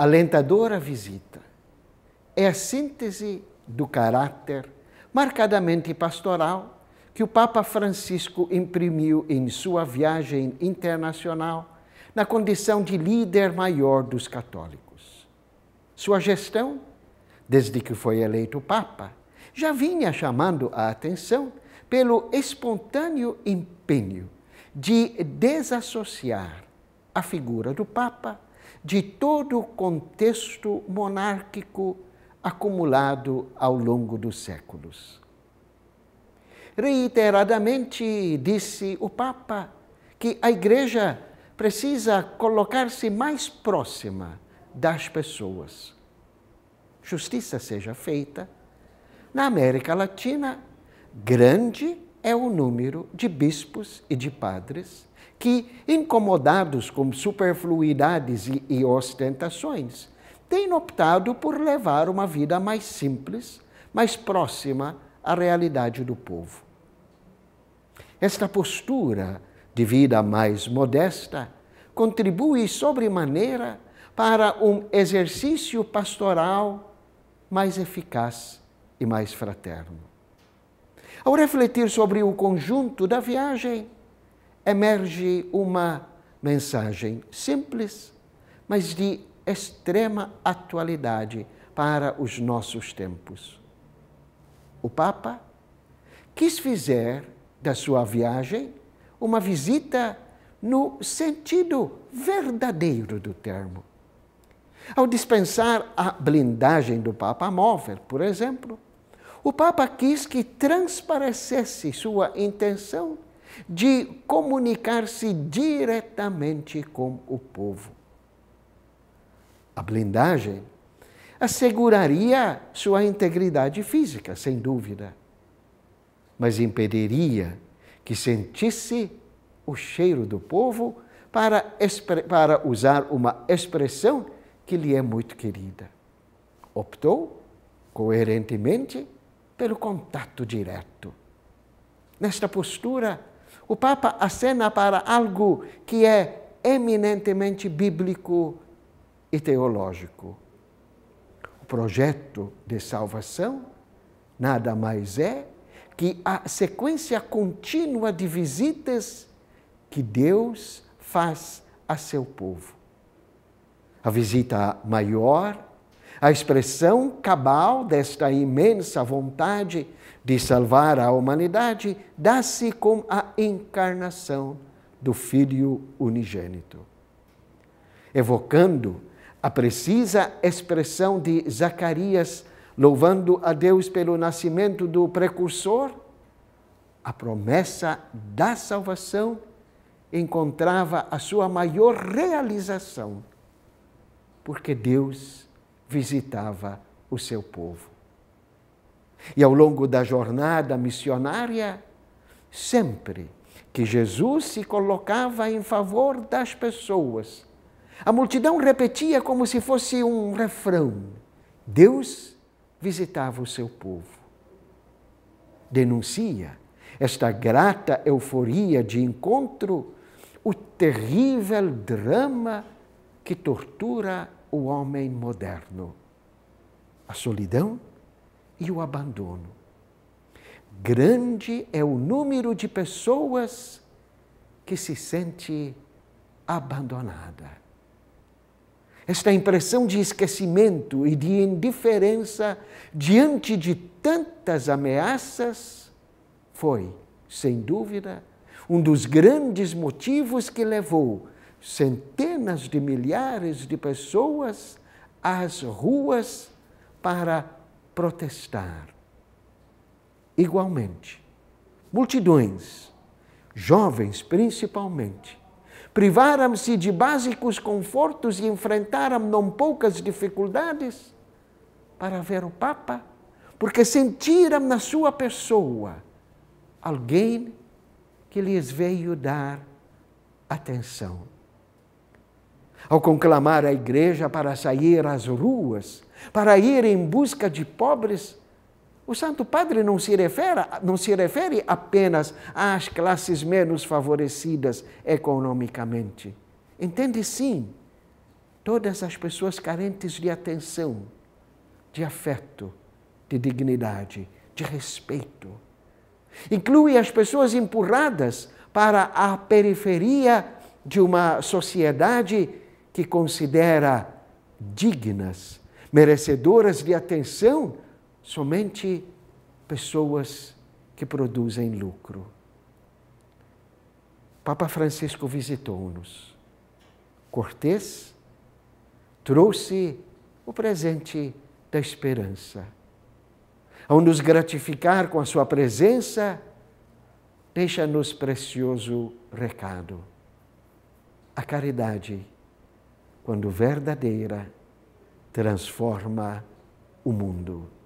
alentadora visita. É a síntese do caráter marcadamente pastoral que o Papa Francisco imprimiu em sua viagem internacional na condição de líder maior dos católicos. Sua gestão, desde que foi eleito Papa, já vinha chamando a atenção pelo espontâneo empenho de desassociar a figura do Papa de todo o contexto monárquico acumulado ao longo dos séculos. Reiteradamente disse o Papa que a Igreja precisa colocar-se mais próxima das pessoas. Justiça seja feita. Na América Latina, grande é o número de bispos e de padres que, incomodados com superfluidades e, e ostentações, têm optado por levar uma vida mais simples, mais próxima à realidade do povo. Esta postura de vida mais modesta contribui sobremaneira para um exercício pastoral mais eficaz e mais fraterno. Ao refletir sobre o conjunto da viagem, emerge uma mensagem simples, mas de extrema atualidade para os nossos tempos. O Papa quis fazer da sua viagem uma visita no sentido verdadeiro do termo. Ao dispensar a blindagem do Papa Móvel, por exemplo, o Papa quis que transparecesse sua intenção de comunicar-se diretamente com o povo. A blindagem asseguraria sua integridade física, sem dúvida, mas impediria que sentisse o cheiro do povo para, para usar uma expressão que lhe é muito querida. Optou, coerentemente, pelo contato direto. Nesta postura, o Papa acena para algo que é eminentemente bíblico e teológico. O projeto de salvação nada mais é que a sequência contínua de visitas que Deus faz a seu povo. A visita maior a expressão cabal desta imensa vontade de salvar a humanidade dá-se com a encarnação do Filho unigênito. Evocando a precisa expressão de Zacarias, louvando a Deus pelo nascimento do precursor, a promessa da salvação encontrava a sua maior realização, porque Deus visitava o seu povo. E ao longo da jornada missionária, sempre que Jesus se colocava em favor das pessoas, a multidão repetia como se fosse um refrão: Deus visitava o seu povo. Denuncia esta grata euforia de encontro o terrível drama que tortura o homem moderno: a solidão e o abandono. Grande é o número de pessoas que se sente abandonada. Esta impressão de esquecimento e de indiferença diante de tantas ameaças foi, sem dúvida, um dos grandes motivos que levou centenas de milhares de pessoas às ruas para protestar. Igualmente, multidões, jovens principalmente, privaram-se de básicos confortos e enfrentaram não poucas dificuldades para ver o Papa, porque sentiram na sua pessoa alguém que lhes veio dar atenção ao conclamar a igreja para sair às ruas, para ir em busca de pobres, o Santo Padre não se, refere, não se refere apenas às classes menos favorecidas economicamente. Entende sim todas as pessoas carentes de atenção, de afeto, de dignidade, de respeito. Inclui as pessoas empurradas para a periferia de uma sociedade que considera dignas, merecedoras de atenção, somente pessoas que produzem lucro. Papa Francisco visitou-nos. Cortês trouxe o presente da esperança. Ao nos gratificar com a sua presença, deixa-nos precioso recado. A caridade quando verdadeira, transforma o mundo.